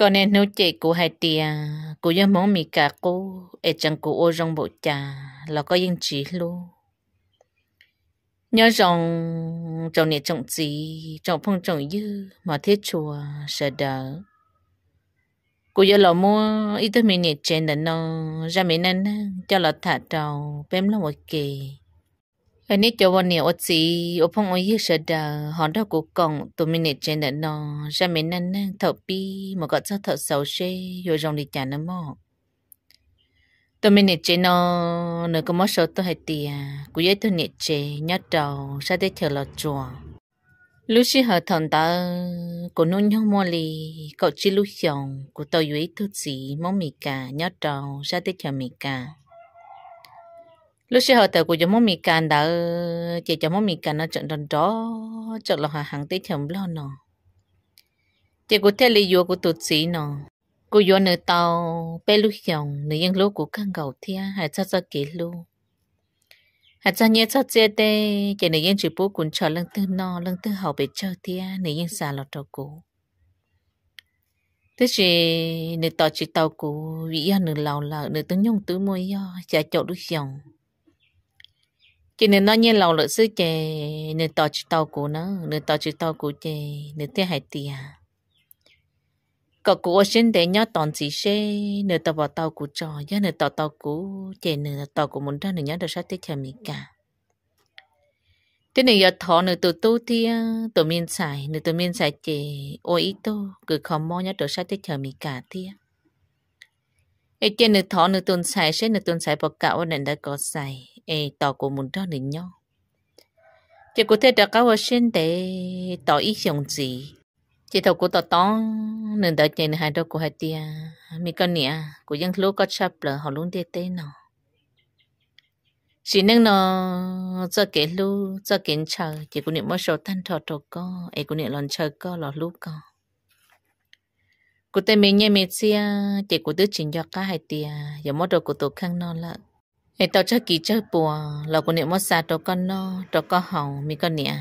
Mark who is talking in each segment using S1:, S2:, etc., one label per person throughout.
S1: còn nên nấu chè của hai tia của dân món mì cà cô ở chẳng của ô rong bộ trà là có yên chỉ luôn nhớ rồng trong này trồng gì trong phong trồng dư mà thế chùa sợ đỡ của giờ là mua ít thứ mình nhẹ trên để nó ra mì nên cho là thả trầu bém là một kỳ hãy ấy cho anh ấy ở chị ở phong ở dưới sợ đờ họ đó cũng còn tụi mình nè trên đất nó ra mẹ năn thợ pi mà gọi cho thợ xấu xe rồi rong đi trả nó mò tụi mình nè trên nó nó có mất số tôi hay tiền cũng vậy tụi nè trên nhớ trầu sao để chờ lọt chùa lúc xí họ thằng ta của nó nhau mò lì cậu chỉ lúc xong của tôi dưới tôi chỉ mong mì cả nhớ trầu sao để chờ mì cả lúc xưa họ tới của chúng mì can đã chỉ cho chúng mình can nó chọn đòn đó chọn là hàng tết chồng lo nó chỉ của thế lấy vô của tụt xí nó cô vô nửa tàu bé lúc dòng nửa yên lúc của căn gạo thia hay cho cho kỹ lu hay cho nhớ cho chết tê chỉ nửa yên chỉ bố cuốn cho lưng tư no lưng tư hậu bị chơi thia nửa yên xà lọt đầu cũ thế chỉ nửa tàu chỉ tàu cũ vì yên nửa lão lợ nửa tướng nhung tứ môi yo chả chỗ lúc dòng chị nên nói nhiên lòng lợi sư chè nên tỏ chữ tàu của nó nên tỏ chữ tàu của chè nên thế hải tiền à. có cụ ở trên đấy nhớ toàn chỉ xe nên tàu vào tàu của trò nhớ nên tàu tàu của chè nên tàu của muốn ra nên nhớ được sát tết chè mình cả thế này giờ thọ nữa tụi tu thì tụi miên xài nữa tụi miên xài chè ôi ít tô cứ không mò nhớ được sát tết chè mình cả thì ấy trên nữa thọ nữa tuần xài sẽ nữa tuần xài bọc cạo nên đã có xài ê tỏ của muốn cho đến nhau chỉ có thể đã có vào xin để tỏ ý dùng gì chỉ thầu của tỏ tỏ nên đợi chơi hai đôi của hai tia mi con nè của dân lúa có sắp là họ luôn đi tê nó chỉ nên nó cho kể lu cho kiến chờ chỉ có niệm mới số tan thọ trò co ấy có niệm lần chờ co lò lu co cụ tê mình nhé mình xia chỉ cụ tứ chỉnh cho cả hai tia giờ mất đồ cụ tổ khăn non lợn Ê tao chơi kỳ chơi bùa Là của niệm mất xa tao con nó Tao có hầu mi con nè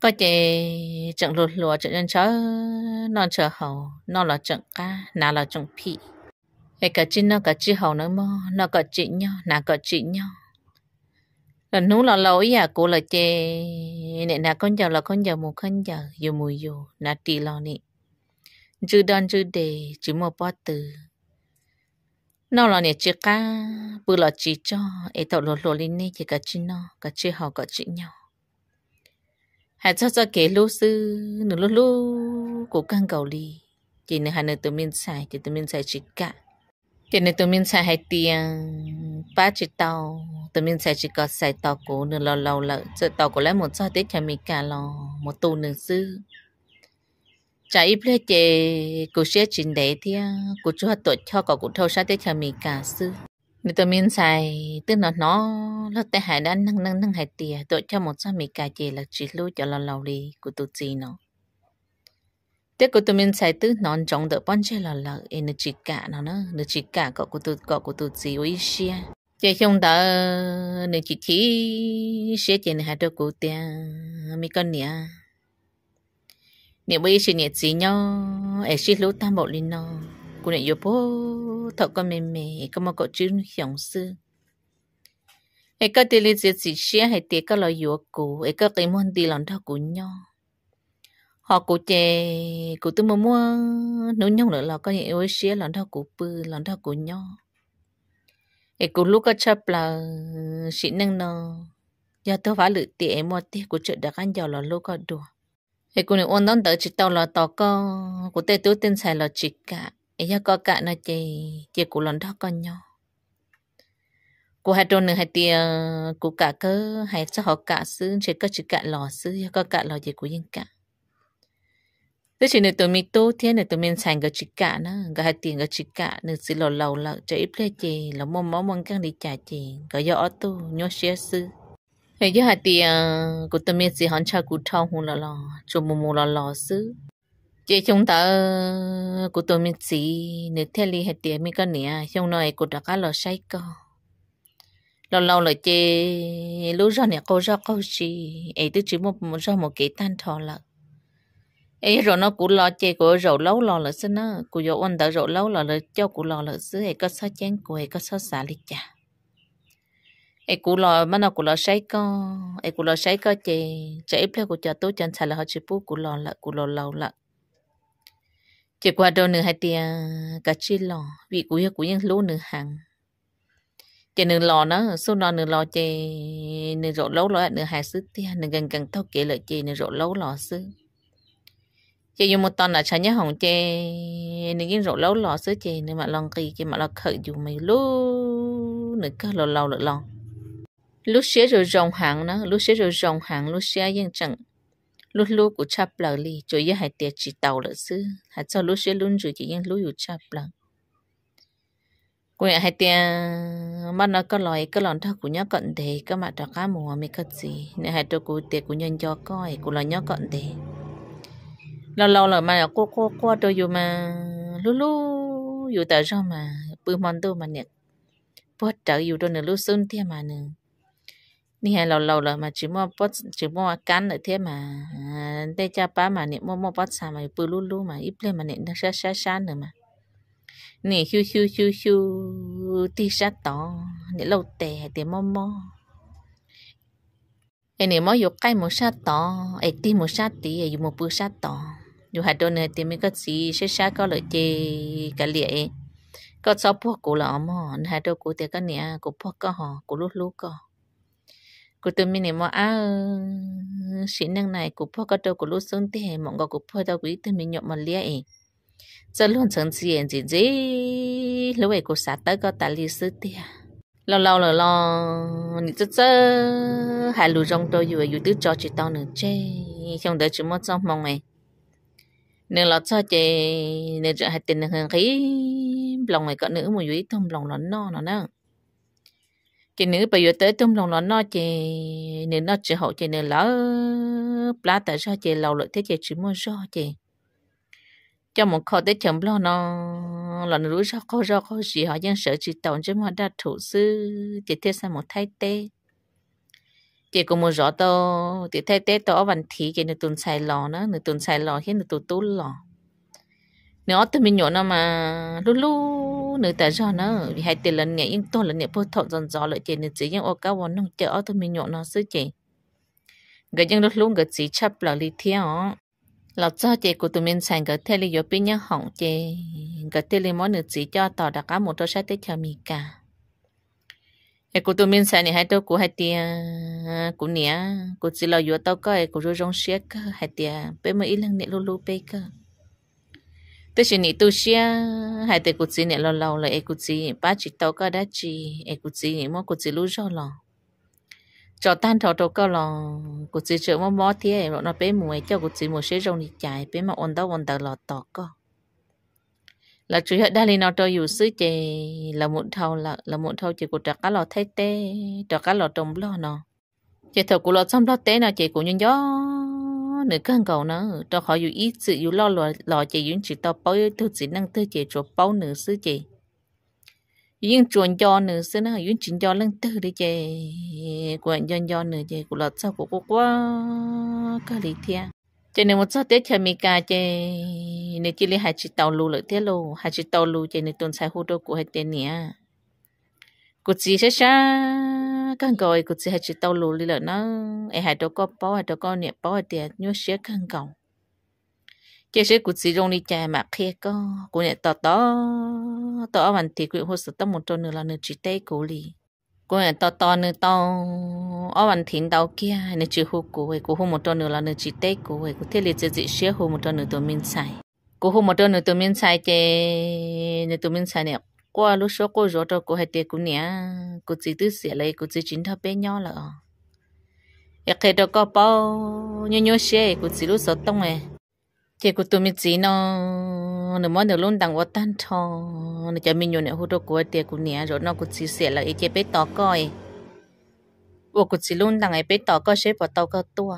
S1: Có chê Trận lụt lùa trận nhân chó Non chờ hầu Nó là trận ca Nó là trận phị Ê cả chi nó cả chi hầu nó mò Nó cả chị nhau Nó cả chị nhau là nú là lâu ý à cô là chê Nè nà con giàu là con giàu mù khăn giàu Dù mù dù Nà tì lò nè Chứ đơn chứ đề Chứ mù bó từ nó là nè chỉ cá bự là chỉ cho ấy tàu lô lô lên nè chỉ cá chỉ nó cá chỉ họ cá chỉ nhau hãy cho cho kể lô sư nửa lô lô của căn cầu đi chỉ nửa hai nửa tụi mình xài chỉ tụi mình xài chỉ cá chỉ nửa tụi mình xài hai tiền ba chỉ tàu tụi mình xài chỉ có xài tàu cổ nửa lâu lâu lợ giờ tàu cổ lấy một cho tết cho mình cả lò một tù nửa sư chả ít lẽ chị cụ sẽ trình đấy thì cụ chú hạt tuổi cho cậu cụ thâu sát tới chả mình cả sư nên tôi miên xài tức là nó nó tại hải đã nâng nâng nâng hải tìa tuổi cho một sao mình cả chế là chỉ lưu cho lo lâu đi cụ tụt gì nó tiếc của tôi miên xài tức nó chống đỡ bọn chơi là là nó chỉ cả nó nó nó chỉ cả cậu cụ tụt cậu cụ tụt gì với xe, chị không đỡ nên chị chỉ sẽ chị này hai đứa cụ tiền mì con nè nếu bây giờ nhiệt gì nhau em chỉ lúa ta một linh nó cô này yêu bố thọ con mềm mềm có mà có chữ hiểu sư em có tiền lấy gì gì hay tiếc có lo yếu cô em có cái món đi lòng thọ cũ nhau họ cụ chè cụ tôi mua mua nấu nhông nữa là có những yếu xe lòng thọ cũ, bự lòng thọ của nhau em cụ lúc có chấp là chỉ năng nó giờ tôi phải lựa tiền mua tiếc của chợ đã ăn giàu là lúc có đủ thì cô này ôn đón tới chỉ tàu là tao có của tê tú tên xài là chỉ cả ấy cho có cả nó chỉ chỉ của lần đó con nhau cô hai trôn nữa hai tia cô cả cơ hai cho họ cả xứ chỉ có chỉ cả lò xứ, cho có cả lò gì của yên cả thế chỉ này tụi mình tu thế này tụi mình sành cái chỉ cả nó cái hai tiền cái chỉ cả nữa sự lò lâu lâu chỉ ít lệ chỉ là mong mong mong cái đi trả chỉ cái do tu nhớ xe xứ hay giờ hạt thì cụ tâm miết gì hắn cha cụ thao hùng là là cho mù mù là là xứ chỉ chúng ta cụ tâm miết gì nếu thế li hạt thì mình cái nè chúng này cụ đã cá là say co lâu lâu là chế lúc ra nè cô ra câu gì ấy tức chỉ một ra một cái tan thọ là ấy rồi nó cũng lo chế của rượu lâu lo là xứ nó cụ dỗ ăn tới rượu lâu là cho cụ lo là xứ ấy có sao chén cụ ấy có sao xả lịch chả ai cú lo mà nó cú lo say co ai cú lo say co chị chị ít lấy của chợ tôi chân xài là họ chỉ bu cú lo là cú lo lâu là chị qua đâu nửa hai tia cả chi lo vì cú hiểu cú những lú nửa hàng chị nửa lo nó số nó nửa lo chị nửa rộ lâu lò nửa hai xứ tia nửa gần gần thâu kể lại chị nửa rộ lâu lo xứ, chị dùng một tuần là chả nhớ hỏng chị nửa cái rộ lâu lo xứ chị nửa mà lòng kỳ chị mà lò khởi dùng mày lú nửa cái lò lâu lợ lòng lúc xế rồi rồng hàng nó lúc xế rồi rồng hàng, lúc xế yên chẳng lúc lúc của cha bà li cho yếu hai tiệt chỉ tàu lỡ sư hạt cho lúc xế luôn rồi chỉ yên cha bà. quẹt hai tiệt mà nó có lời có lòng thắc của nhớ cận thế có mặt trò cá mùa mới có gì nên hai tôi của tiệt của nhân cho coi của lời nhớ cận thế lâu lâu là mà cô cô cô tôi dù mà lúc lúc dù tại sao mà bư mòn tôi mà nè bớt trở dù tôi nửa lúc xuân thế mà nè nì hè lâu lâu là mà chỉ mua bớt chỉ mua cán nữa thế mà à, đây cha ba mà nè mua mua bớt sao mà bự lú lú mà ít lên mà nè nó xa xa xa nữa mà nè hiu hiu hiu hiu ti xa to nè lâu tè thì mò mò em nè mò yêu cái một xa to em ti một xa tí em một bự xa to dù hạt đôi này thì mình có gì xa xa có lợi chê cả liệt có sao phuộc của là mò hạt đôi của thì cái nè của phuộc có họ của lú lú có cụ tụi mình nemo à sĩ năng này cụ phô có đâu cụ lúc xuống thì hệ mong có cụ phô đâu quý tụi mình nhộn mà lia ấy giờ luôn chẳng gì gì gì lúc ấy cụ sát tới có ta lý sư thì lâu lâu là lo nị chớ chớ hai lù rong tôi vừa vừa tứ cho chị tao nữa chứ không đợi chị mất trong mong ấy nên là cho chị nên cho hai tiền hơn khí lòng này có nữ một dưới thông lòng nó no nó nè chị nữ bây giờ tới tung lòng nó nó chị nữ nó chỉ hậu chị nữ lỡ lá tại sao chị lâu lợi thế chị chỉ muốn cho chị cho một khó tới chậm lo nó là nữ cho khó cho khó gì họ dân sợ chị tổng chứ mà đã thủ sư chị thế sang một thay tê chị cũng muốn rõ to chị thay tê to văn thì chị nữ tuần xài lò nó nữ tuần xài lò hiện nữ tuần tú lò nếu tôi mình nhổ nó mà lú lú nữa tại sao nó hai tiền lần nhẹ yên tôi lần nhẹ phơi thọ dần gió lại chị nữa chỉ nhưng ô cao vốn nông chợ tôi mình nhộn nó sứ chị cái nhưng lúc luôn cái chỉ chấp là lý thiên ó là cho chị của tụi mình sang cái thế lý do bên nhau hỏng chị cái thế lý mỗi nữa chỉ cho tỏ đã cá một đôi sát tới chào mình cả cái của tụi mình sang này hai đôi của hai tiền của nhẹ của chỉ là vừa tao coi của rồi rong xiết hai tiền bên mới ít lần nhẹ lulu bê cơ tôi chỉ nghĩ tôi xia hai tay cụt gì nè lâu lâu là cụt gì ba chỉ tao có đã chỉ cụt gì mà cụt gì lú cho lò cho tan thọ tao có lò cụt gì chợ mà mò thế rồi nó bé mùi cho cụt gì mùi sẽ rong đi chạy bé mà ôn đau ôn đau lò tao có là chủ hết đa lý nó cho dù sứ chè là muộn thâu là là muộn thâu chỉ của trà cá lò thay tê trà cá lò trồng lo nó chỉ thầu của lò xong đó tê nào chỉ của nhân gió nữa căng cầu nó, cho họ dù ít sự dù lo lò lò chị yến chỉ tao bao tôi chỉ năng tôi chị chỗ bao nữa sư chị yến chuẩn cho nữa sư nó yến chỉ cho lăng tư đi chị quên cho cho nữa chị của lọt sau của cô quá cái lý thia cho nên một số tết thì mình ca chị nếu chỉ lấy hai chị tàu lù lợi thế lù hai chị tàu lù chị nếu tuần sai hô đô của hai tên nè cô chỉ sẽ sao căn cầu ấy cũng chỉ hay chỉ tàu lù đi là nó ấy hai đứa con bao hai đứa con nhẹ bao hai tiền nhớ xé căn cầu chỉ sẽ cũng chỉ dùng đi chạy mà kia có cũng nhẹ tỏ tỏ tỏ vẫn thì cũng hồ sơ tao một chỗ nữa là nửa chỉ tay cố lì cũng nhẹ tỏ tỏ nữa tao ở vẫn thỉnh tao kia nửa chỉ hồ cố ấy cũng hồ một chỗ nữa là nửa chỉ tay cố ấy cũng thế liệt chỉ chỉ xé hồ một chỗ nữa tụi mình xài cũng hồ một chỗ nữa tụi mình xài chơi nửa tụi mình xài nè qua lúc số cô rõ cho cô hay tiền cô nè cô chỉ tư xỉa lấy cô chỉ chính thập bé nhỏ là ya khi đó có bao nhiêu nhiêu xe cô chỉ lúc sợ tông này thì cô tụi mình chỉ nó nếu mà nếu luôn đằng quá tan thò nó cho mình nhiều nữa hút đó cô hay tiền cô nè rồi nó cô chỉ xỉa lấy cái bé tỏ coi ô cô chỉ luôn đằng cái bé tỏ coi xếp vào tàu cơ tua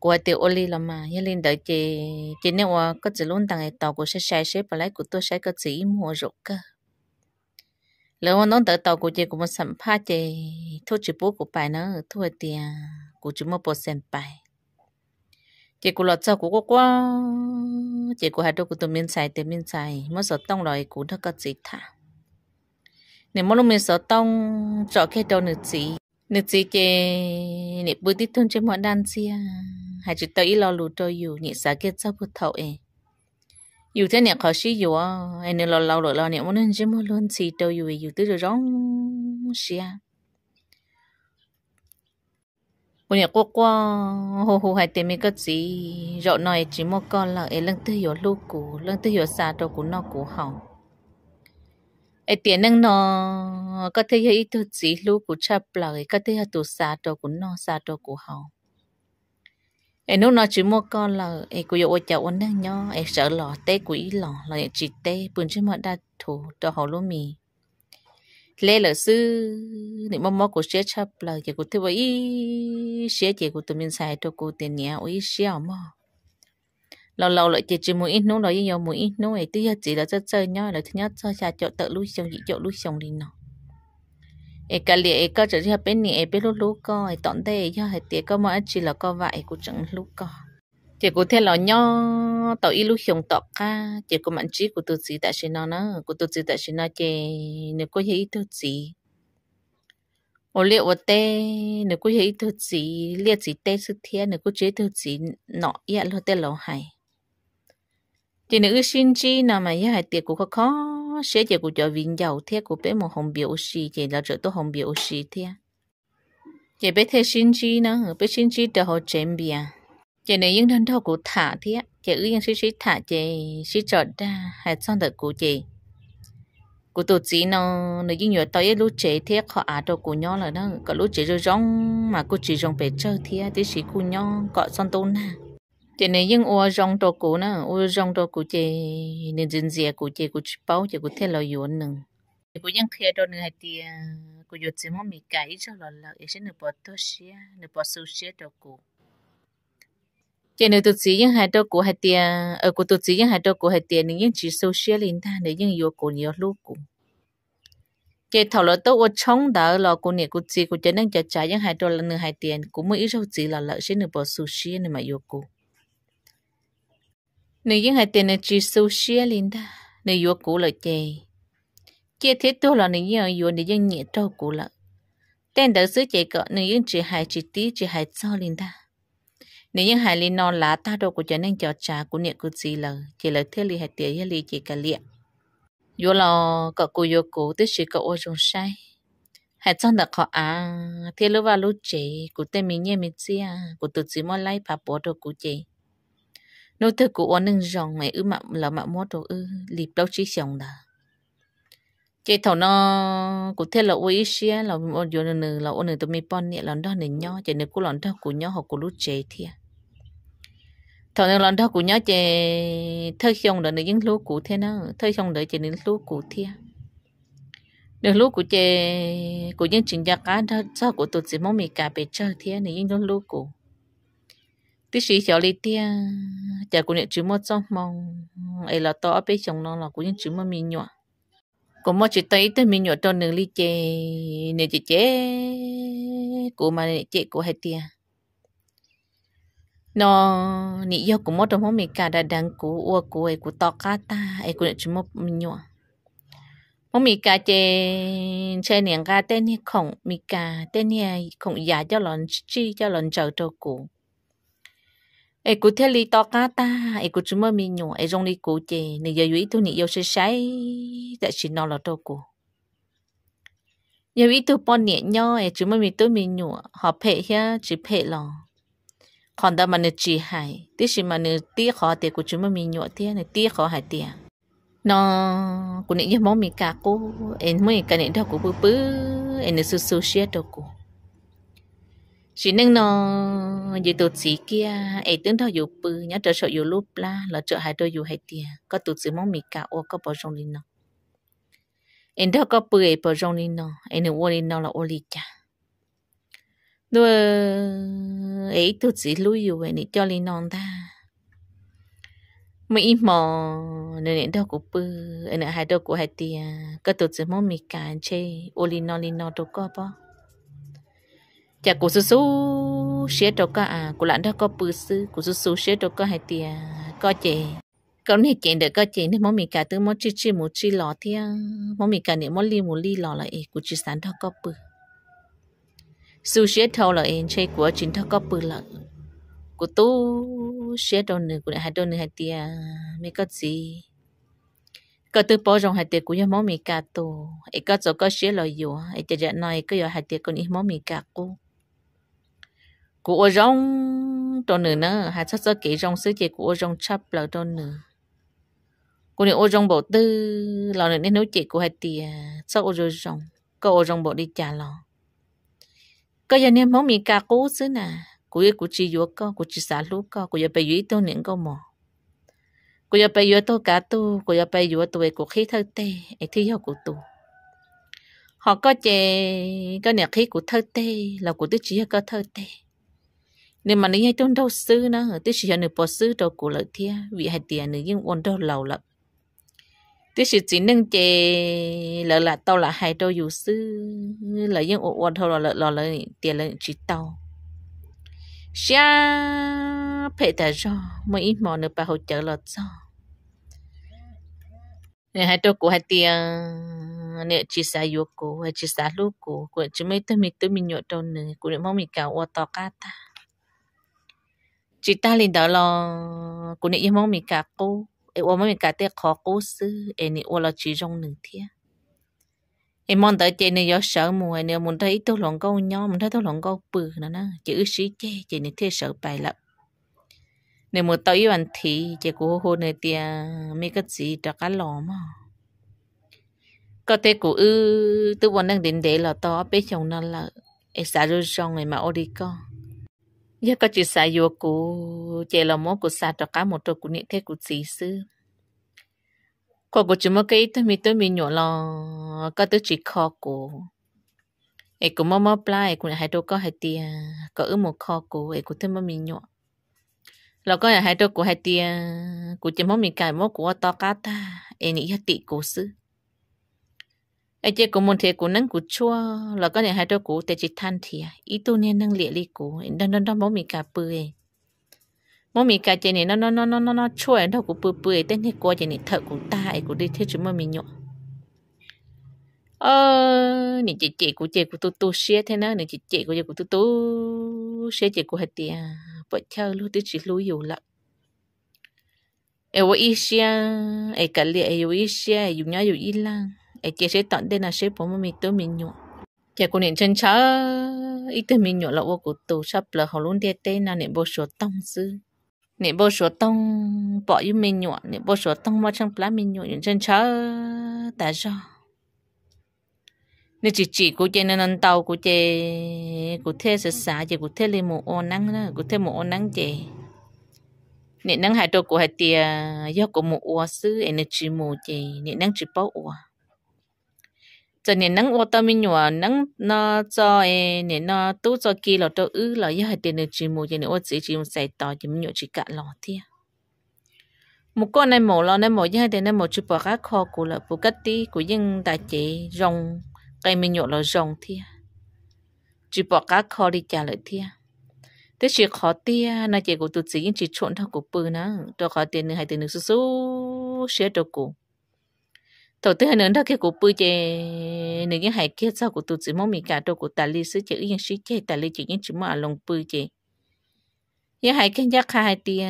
S1: của tiểu oli li làm mà hiện lên đợi chị chị nếu mà có chỉ luôn tăng tàu của sẽ sai sẽ phải lấy của tôi sẽ có chỉ mua rượu cơ lỡ mà nón đợi tàu của chị cũng sắm pha chị thu chỉ bố của bài nó thu tiền của chúng một percent bài chị của lọt sau của quá chị của hai đứa của tôi miên xài tiền miên xài mất sợ tông rồi của nó có chỉ thả nếu mà lúc mình sợ tông chọn cái đầu nữa chị nếu chỉ chế nếu bữa đi thôn chơi mọi đàn xia à? hay chỉ tới lo lù cho dù nhị xã kia sao bút thầu ấy dù thế này khó xí dù à anh nên lo lâu rồi lo nếu muốn nên chơi mọi luôn xí cho dù dù tới rồi rong xia à. bữa nè qua qua hồ hồ hay mấy cái gì rọ nói chỉ một con là ấy lăng tới hiểu lô cũ lăng tới hiểu xa đâu cũng nó cũ hỏng ai tiền năng nó có thể hay tôi chỉ lú của cha lại có thể hay tôi đồ của nó sa đồ của họ ai nó nó chỉ mua con là ai của yêu cháu ôn năng nhó ai sợ lò té quỷ lò là chỉ té buồn chứ mà đa thủ cho họ luôn mì lẽ là sư những mong mong của sẽ cha lại cái của tôi vậy sẽ cái của tôi mình xài cho cô tiền nhà ấy xéo mà lâu lâu lại chỉ chỉ mũi ít nút rồi yêu mũi ít nút ấy tuy chỉ là rất chơi nhau là thứ nhất chơi xa chỗ tự lui xong dị chỗ lui xong đi nó ấy cả liệt ấy có chỉ là bên này ấy bên lúc lúc co ấy tận đây ấy hay tiếc có mọi chỉ là co vậy cũng chẳng lúc co chỉ có thể là nhau tàu ít lúc xong tọt ca chỉ có mạnh trí của tôi chỉ tại sao nó nó của tôi chỉ tại sao nó chỉ nếu có gì tôi chỉ ô liệu ô tê nếu có gì tôi chỉ liệu chỉ tê sự thiên nếu có chế tôi chỉ nọ yết lo tê lo hay chỉ nữ xin chi nào mà ya hai tiệc của khó khó sẽ chỉ của cho viên giàu thế của bé một hồng biểu sĩ chỉ là trợ tôi hồng biểu sĩ thế chỉ bé thế xin chi nữa bé xin chi đã họ chém bia chỉ nữ những đơn thao của thả thế chỉ ư những sĩ sĩ thả chỉ sĩ trọt ra hai son đợt của chị của tổ chí nó nó những nhớ tới lúc chế thế họ á đồ của nhau là đó có lúc chế rồi rong mà cô chỉ rong về chơi thế thì sĩ của nhau có son tôn nào chị này nhưng ô rong to cụ nè ô rong to cụ chị nên dân dìa cụ chị cụ chỉ bao chị cụ thế là yuan nè chị cụ nhưng khi đó nữa hay thì cụ yuan chỉ mong mì cái cho là là xin nửa bỏ to xia nửa bỏ sâu xia to cụ chị nữa tụt chỉ nhưng hai to cụ hai thì ở cụ tôi chỉ nhưng hai to hai hay nên nhưng chỉ sâu xia lên ta nữa nhưng yuan cụ nhiều lúc cụ chị thầu lỡ tôi chống đỡ lò cô nè cô chị cô chị đang chả chả những hai đôi là nửa hai tiền cũng mới ít rau chỉ là lỡ xin nửa bỏ sushi nửa mà yêu cô nếu những hai tên này chỉ sâu xia lên đó nếu vô cổ là chè chè thế tôi là nếu những vô nếu những nhẹ đau cổ là tên đó sứ chè cọ nếu những chỉ hai chỉ tí chỉ hai sau lên đó nếu những hai lên non lá ta đâu của cho nên cho trà của nhẹ của gì là chỉ là thế li hai tiếng hay li chỉ cả liệm vô là cọ cổ vô cổ tức chỉ cọ ô trong sai hai trong đặt họ à thế lúc vào lúc chè của tên mình nhẹ mình chia của tụt chỉ mua lấy bà bỏ đồ của chè nô tư của ổn nâng dòng mày ư mặm là mặm mua rồi ư lịp đâu chỉ chồng đó chế thầu nó cụ thể là ôi xia là một chỗ nữa là ôn nữa tụi mình bọn nè lần đó nè nhau chế nè cũng lần đó của nhau học của lúc chế thì thầu nè lần đó của nhau chế thơi xong đó nè những lúc cụ thế nó thơi xong đó chị nè lúc cụ thế nè lúc của chị của những chuyện gia cá đó sao của tôi chỉ mong mình cả về chơi thế nè những lúc của tí sĩ cho lý tia chả cũng nhận chữ mơ trong mong ấy là to bé chồng nó là cũng nhận chữ mơ mình nhọ cũng mơ chỉ tới tới mình nhọ cho nửa lý chê, nửa chè chê, của mà nửa chè của hai tia nó nị yêu cũng mơ trong hôm mình cả đã đang cú ua cú ấy cú to cá ta ấy cũng nhận chữ mơ mình nhọ hôm mình cả chè chè niệm cả tên này không mình cả tên này không giả cho lon chi cho lon chờ cho cú ai cũng thế li to cá ta ai cũng chúng mới mi ai rong li cố chê nị giờ yếu tôi nị yêu sẽ sai đã chỉ nó là đâu cô giờ yếu tôi bọn nhẹ nhau ai chúng mơ mi tu mi nhủ họ phê hia chỉ phê lo còn đó mà nị chỉ hại tí chỉ mà nị tí khó thì của chúng mới mi nhủ thế nị tí khó hại tiền nó cũng nị giờ mong mi cả cô em mới cái này đâu cũng bự bự em nị su su xia đâu cô chỉ nên nó gì tụt sĩ kia ấy tưởng thao dù bự nhớ trở sợ dù lúc la là trợ hai đôi dù hai tiền có tụt sĩ mong mì cả ô có bỏ rong lên nó em đó có bự ấy bỏ rong lên nó em nữa lên nó là ô li cha đôi ấy tụt sĩ lui dù ấy cho lên non ta mấy mò nên em đó của bự em nữa hai đôi của hai tiền có tụt sĩ mong mì cả chơi ô li nó lên nó đâu có bao chả cô su su xé trâu cá à cô lãnh đó có bự sư cô su su xé trâu cá hai tiề có chè cậu này chè được có chè nên mỗi mình cả từ mỗi chi chi mỗi chi lọ thì mỗi mình cả nếu mỗi li mỗi li lọ là ấy cô chỉ sản đó có bự su xé trâu là ấy chơi của chính đó có bự là cô tu xé trâu nữa cô lại hai trâu nữa hay tiề mấy có gì có từ bỏ rong hai tiệt của món mì cà tô, ấy có chỗ có xé lo yếu, ấy chỉ nói cái yếu hai tiệt còn ít món mì cà cô của rong cho nữa nữa hai chắc chắc kỹ rong sứ chế của rong chắp là cho nữa cô này ô rong bộ tư là này nên nấu chế của hai tìa sau ô rong cô ô rong bộ đi trả lò có giờ nên mong mi cà cố sứ nè của của chị vua co của chị xã lú co của giờ bây dưới tôi những câu mò của giờ bây dưới tôi cả tu của giờ bây dưới tôi của khí thơ tê ấy thi học của tôi họ có chế có nhà khí của thơ tê là của tứ chỉ có thơ tê nên mà nếu như tôi đâu sư nữa tức chỉ nhận bỏ sư đâu của lợi thia vì hai tiền nữa nhưng ổn đâu lâu lắm tức chỉ chỉ nâng chế lỡ là tao là hai đâu dù sư lỡ nhưng ổn ổn là lỡ lỡ tiền lỡ chỉ tao xa phải ta cho mấy ít mỏ nữa bà hỗ trợ lọt cho nên hai đâu của hai tiền nè chỉ sa yêu cô chỉ sa lúc cô của chúng mấy tôi mình tôi mình nhộn đâu nữa của mong mình cả ổn tao cả ta chị ta lên đó là cô nị em mong mình cả cô em mong mình cả tiếc khó cô sư em nị là chỉ trong nửa thiên em mong tới chị này do sợ mùa này muốn thấy tôi lòng câu nhau muốn thấy tôi lòng câu bự nữa nè chữ sĩ chê chị này thế sợ bài lập nếu mà tới bạn thì chị của hồ này thì mấy cái gì đó cả lò mà có thể cô ư tôi vẫn đang đến để là to bé chồng nó là em eh, xả rồi xong ngày mà ô đi con giờ có chữ sa yo chế là mô cụ sa cho cá một trâu cụ niệm thế cụ chỉ sư có cụ chỉ mô cái tôi mi tôi mi nhỏ lo có tôi chỉ khó cụ ấy cụ mô mô plai cụ hai trâu có hai tia có ứ một khó cụ ấy cụ thêm mi nhỏ lo có hai trâu cụ hai tia cụ chỉ mô mi cài mô cụ to cá ta ấy nghĩ hết tị cụ sư ai chơi cũng môn thể của nâng của chua là có những hai đôi cũng để chỉ than thì à. ý tu nên nâng liệt li cũng đan đan đan mỗi mình cà bưởi mỗi mình cà chơi này nó nó nó nó nó nó chua đâu của bưởi bưởi tên thế qua chơi này thợ của ta ai của đi theo chúng mà mình nhọ ờ nị chị chị của chị của tu tu xe thế nè, nị chị chị của chị của tu tu xe chị của hết tiền bởi à. chơi lúc tôi chỉ lưu hiểu lắm eu ý xe ai cả liệt ai eu ý xe eu nhớ eu ý lang ai chế sẽ tận đây là sẽ bỏ mình tôi mình nhọ chả cô nên chân chả ít tôi mình nhọ là ô của tổ sắp là họ luôn đi tê là nên bố số tông sư nên bố số tông bỏ yêu mình nhọ nên bố số tông mà chẳng lá mình nhọ những chân chả tại sao nên chỉ chỉ của chị nên tàu của chị của thế sẽ xả chị của thế lên một ô nắng đó của thế một ô nắng chị nên nắng hai đôi của hai tia do của một ô sứ energy một chị nên năng chỉ bao ô cho nên nắng ô tô mình nhỏ nắng nó cho nên nó tú cho kia là tôi ư là như hai tiền được chỉ mua cho nên ô chỉ chỉ một sài to chỉ mình nhỏ chỉ cả lọ thia một con này mổ lo này mổ như hai tiền này mổ chụp bỏ các kho của là bù cắt tí của dân đại chị rong cây mình nhỏ là rong thia chụp bỏ các kho đi trả lại thia thế chỉ khó tia nó chỉ của tôi chỉ chỉ trộn thao của bự nó tôi khó tiền này hai tiền nữa số số sẽ được cụ tổ tư hơn đó cái của bự chè nếu như hải kia sau của tổ chỉ mong mình cả đồ của ta lý sư chữ yên sư chè ta lý chữ yên chữ mà lòng bự chè yên hải kia giác hai tia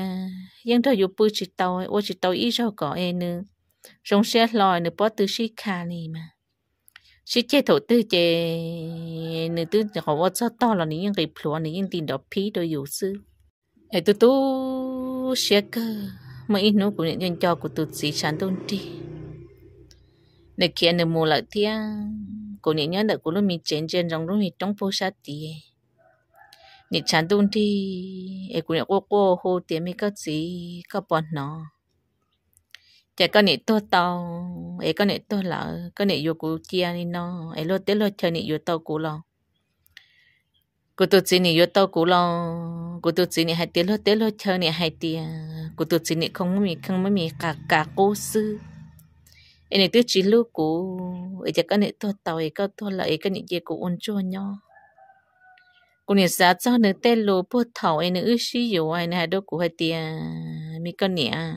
S1: yên đó yêu bự chỉ tàu ô chỉ tàu y rau cỏ em nữa rong xe lòi nữa bỏ từ sư khà này mà sư chè thổ tư chè nếu tư họ ô cho to là nếu yên cái plua nếu yên tìm đó phí đồ yêu sư ai tụ tụ xe cơ mà nô của cũng nhận cho của tổ chỉ sản tôn đi để kia nửa mùa lại thia cô nhớ nhớ được cô lúc mình chén chén trong lúc mình trong phố sát tì nhị chán tuôn thì ấy cô nhớ cô cô hô tiếng mình có gì có bọn nó chả có nhị to tàu ấy có nhị to lợ có nhị vô cô chia đi nó ấy lo tết lo chơi nhị vô tao cô lo cô tôi chỉ nhị vô tao cô lo cô tôi chỉ nhị hai tiền lo, tết lô chơi nhị hai tiếng cô tôi chỉ nhị không mấy không mấy cả cả cô sư này tôi chỉ lưu cũ ấy chắc cái này tôi tàu ấy cái tôi lại cái này gì cũng ôn cho nhau cô này giá cho nữa tên lô bố thầu ấy nữa sử dụng ai này đâu cũng hay tiền mi con nè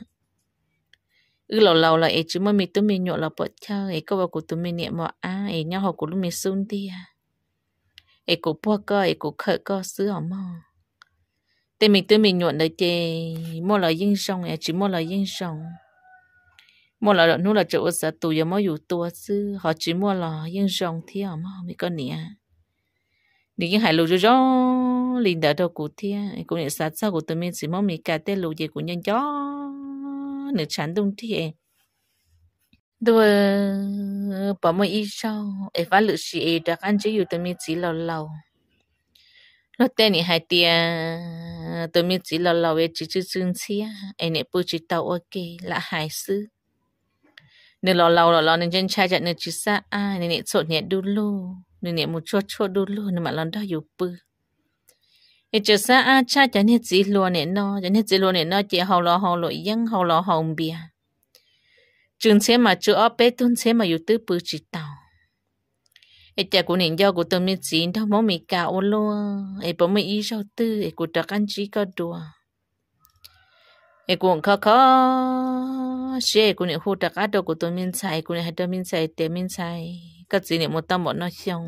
S1: ư lâu lâu là ấy chứ mà mi tôi mi nhọ là bớt cha ấy có bảo của tôi mi niệm mà à ấy nhau họ của lúc mi xuống đi à ấy của bố cơ ấy của khởi cơ sửa họ mà tên mi tụi mi nhọ là chê mua là yên sông ấy chứ mua là yên sông mua là nu là chỗ sợ tù giờ mua dù tua chứ họ chỉ mua là yên dòng thì mà mua mấy con nè đi cái hải lưu cho gió liền đỡ đâu cụ thì cũng nhận sát sao của tôi mình chỉ mua mì cà tên lưu gì của nhân gió nửa chán đông thì đùa bỏ mua ít sau em phải lựu xì đặc ăn chỉ dù tụi mình chỉ lâu lâu nó tên này hai tia tôi mình chỉ lâu lâu về chỉ chữ xương xia em này bù chỉ tàu ok là hải sư nên lo lò lo nên chân trai chạy nên chứ xa ai nên nhẹ sốt nhẹ đu lù nên nhẹ một chua chua đu lu nên mà lo đó dù bư thì chứ xa ai trai chạy nên chỉ lo nên nó chạy nên chỉ lo nên nó chỉ hầu lo hầu lo yên hầu lo hồng bia trường xe mà chưa ở bé tôn xe mà dù tư bư chỉ tàu ấy chả của nên do của tâm nên chín đâu mỗi mình cả ô lo ấy bố mình ý rau tư ấy của trạc ăn chỉ có đùa e kun kha kha she kun hu ta ka do ku to min sai kun ha do min sai te min sai ka chi ni mo ta mo no xiong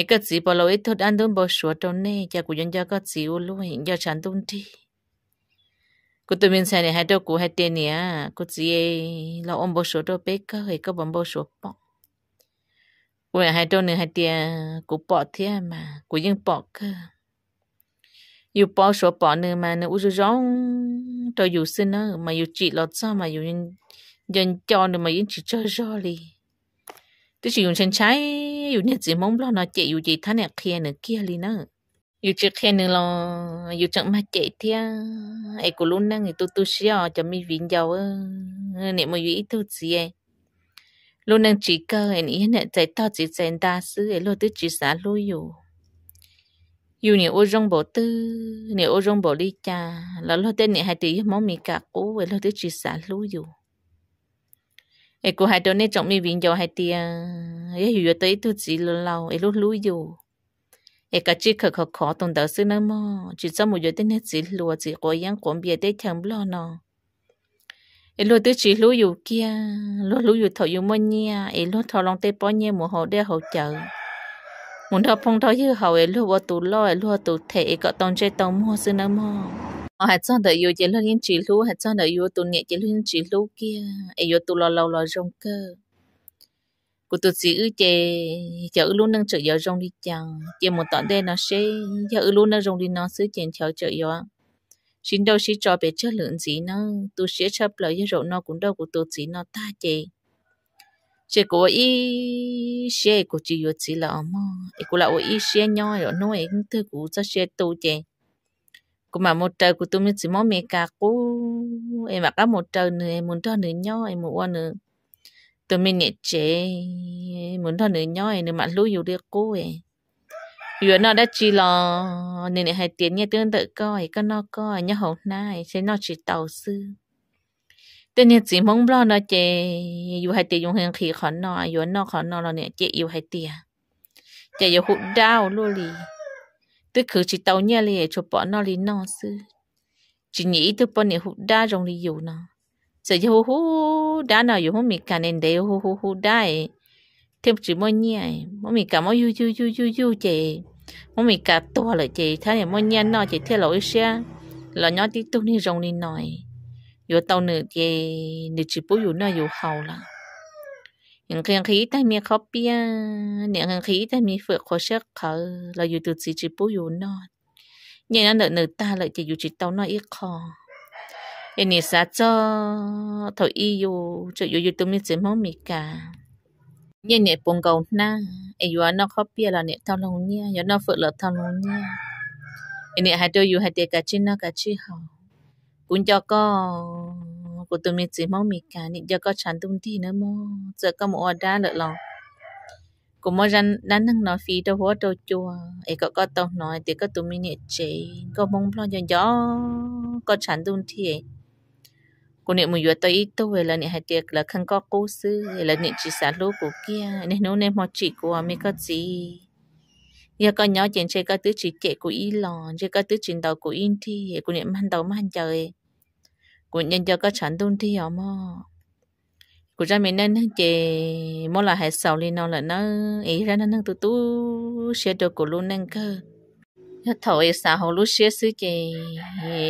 S1: e ka chi pa lo e to dan dun bo shu to ne cha ku jan ja ka chi u lu hin ja chan dun ti ku to min sai ne ha do ku ha te ni a ku chi e la om bo shu to pe ka e ka bom bo shu pa ku ha do ne ha te ku pa the ma ku yin pa ka yêu bỏ số bỏ nữa mà nó uống rong cho yêu sinh nó mà yêu chị lọt sao mà yêu nhân cho nữa mà yêu chị chơi rõ đi tức là dùng chân trái yêu nhận gì mong lo nó chạy yêu gì thằng này kia nữa kia đi nữa yêu chỉ kia nữa lo yêu chẳng mà chạy thia ai cũng luôn năng người tu tu xia cho mi viên giàu ơ niệm mà yêu ít tu gì ấy luôn năng chỉ cơ anh ấy nè chạy to chỉ chạy đa sứ ấy luôn tức chỉ xả lôi yêu อยู่เนี่ยโอจงบอกตื้อเนี่ยโอจงบอกลิจาแล้วเราเต้นเนี่ยให้ตีมองมีกะกูเวลาที่จีสารู้อยู่ไอ้กูให้ตัวเนี่ยจงมีวิ่งยอให้เตียไอ้อยู่ตัวตัวจีเราเราไอ้รู้รู้อยู่ไอ้กะจีเขาเขาขอตรงเดาซื้อนั่นมั้งจีจะมุ่ยอยู่เต้นเนี่ยจีรัวจีก็ยังกวนเบียดได้ทั้งบล้อเนาะไอ้รู้ตัวจีรู้อยู่เกี้ยรู้รู้อยู่ถอยอยู่มั่วเนี่ยไอ้รู้ถอยลองเต้ป้อนเนี่ยหมู่หอได้หอเจอ muốn thọ phong thọ như hậu ấy lúc vào tủ lo ấy lúc tủ thể có tông chơi tông mua xin nữa mà ở hạt son đợi yêu chỉ lúc yên chỉ lúc hạt son đợi yêu tụ nhẹ chỉ lúc chỉ lúc kia ấy yêu tụ lo lâu lo rong cơ cụ tụ sĩ ư chè chợ ư luôn nâng chợ gió rong đi chăng chè một tọn đen nó sẽ chợ ư luôn nâng rong đi nó xứ chèn chợ chợ gió xin đâu xin cho bé chất lượng gì nó tụ sẽ chấp lời với rượu nó cũng đâu của tụ sĩ nó ta chè chỉ có ý xe của chị yêu chỉ là mà ý của là ô ý xe nhỏ rồi nó ấy cũng thấy cũng cho xe tàu chè cũng mà một trời của tôi mới chỉ mong mẹ cả cô em mà cả một trời nữa em muốn cho nữa nhỏ em muốn ăn nữa tôi mới nhẹ chế muốn cho nữa nhỏ em nữa mà lúa yêu được cô em yêu nó đã chỉ là nên là hai tiếng nghe tương tự coi cái e nó coi e nhớ hậu nai e sẽ nó chỉ tàu xưa แต่เนี่ยจีมงบลอนะเจ อยู่ให้เตียยงเฮงขี่ขอนนอยู่นอกขอนนอเราเนี่ยเจอยู่ให้เตียเจอยู่หุดดาวลูลีตึกคือจิตเตาเนี่ยเลยชปอนอลีนอซื้อจีนี่ตึกปอนเนี่ยหุดดาวจงลีอยู่นะ จะอยู่หูดาหนออยู่ห้องมีการเินเดียวหูหูหูได้เทมจีมงเนี่ยมันมีการมอยูยูยูยูยูเจมันมีการตัวเลยเจ ถ้าเนี่ยมงเนี่ยนอเจเท่าเราเอเชียเราเนาะที่ตุ้นี่รงนีหน่อย有到你的你只不有那有好了。những khi khi ta mi khó bia những khi khi ta mi phượt khó sắc khó là dù từ chỉ chỉ bố dù non nhưng anh đợi nữ ta lại chỉ dù chỉ tao nói ít khó em nè sa cho thổi y cho dù dù tụi mình chỉ mong mi cả nhưng nè bông cầu na em dù anh nó khó bia là nè tao lòng nha dù nó phượt là tao lòng nha em nè hai đôi dù hai tay cả chân nó cả chi hậu cũng cho con cô tôi mới chỉ mong mình cả nên giờ có chẳng tung đi nữa mô giờ có một đá lợ lòng cô mới rằng đã nâng nói phí đâu hóa đâu chùa ấy có có tông nói thì có tụi mình nhẹ chế có mong lo dần gió có chẳng tung đi cô niệm mùi tới ít tôi là niệm hai tiệc là không có cố sư là niệm chỉ xả lô của kia nên nấu nên mò chỉ của mới có gì giờ có nhỏ chuyện chơi có tứ chỉ kệ của y lò chơi có tứ chuyện đầu của in thi cô niệm mang đầu mang trời cũng nhân cho các sản tuân thi ở mà của cha mình nên chị mỗi là hết sầu lên nó là nó ý ra nó nâng tu tu xe đồ của luôn nâng cơ nó thổi sao hồ lúc xe sư chị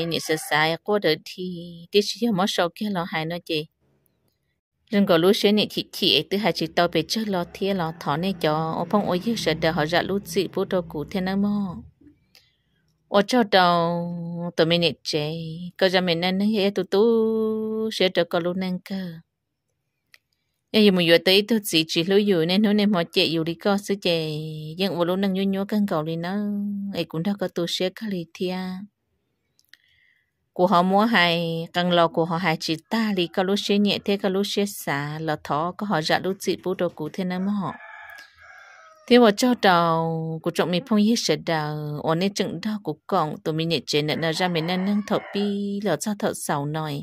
S1: nhị sợ sai Qua đợi thì tí xíu giờ mỗi sầu kia lo hai nó chị rừng có lúc xe nhị chị chị từ hai chị tao về chơi lo thiê lo thọ này cho ông phong ôi yêu sợ đợi họ ra lúc chị vô đồ cụ thế nó mò 我 cho đầu tụi mình nè chế ra mình nên hết tụi tú sẽ trở cơ luôn năng cơ nhưng giờ mình vừa tới tụi chỉ lưu dù nên nó nên họ chế đi có sự chế nhưng mà luôn năng nhớ nhớ căn cầu đi nó ấy cũng đã có tụi sẽ có lì thia của họ mua hai căn lò của họ hai chỉ ta lì có lúc sẽ nhẹ thế có lúc sẽ xả lò thó có họ dạ lúc chị bút đồ cụ thế nên mà họ thế mà cho đào của trọng mình phong hết sẽ đào ở nơi chừng đó của con tụi mình nhận chế nữa ra mình nên nâng thọ bi lỡ cho thọ sầu nồi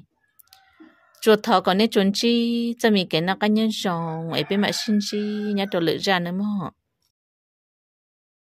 S1: chùa thọ còn nơi chuẩn chi cho mình cái nào cá nhân sống ấy bên mà sinh chi nhà đồ lựa ra nữa mà